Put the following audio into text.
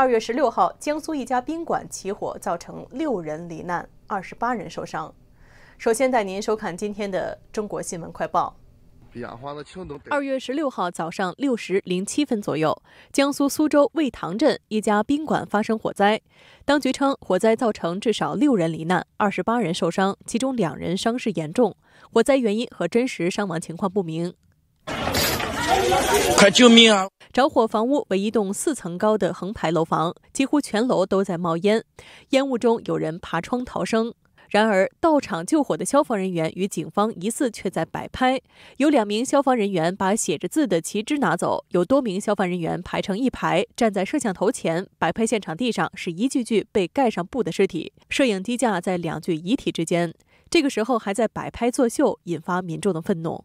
二月十六号，江苏一家宾馆起火，造成六人罹难，二十八人受伤。首先带您收看今天的中国新闻快报。二月十六号早上六时零七分左右，江苏苏州渭塘镇一家宾馆发生火灾。当局称，火灾造成至少六人罹难，二十八人受伤，其中两人伤势严重。火灾原因和真实伤亡情况不明。快救命啊！着火房屋为一栋四层高的横排楼房，几乎全楼都在冒烟，烟雾中有人爬窗逃生。然而，到场救火的消防人员与警方疑似却在摆拍，有两名消防人员把写着字的旗帜拿走，有多名消防人员排成一排站在摄像头前摆拍。现场地上是一具具被盖上布的尸体，摄影机架在两具遗体之间，这个时候还在摆拍作秀，引发民众的愤怒。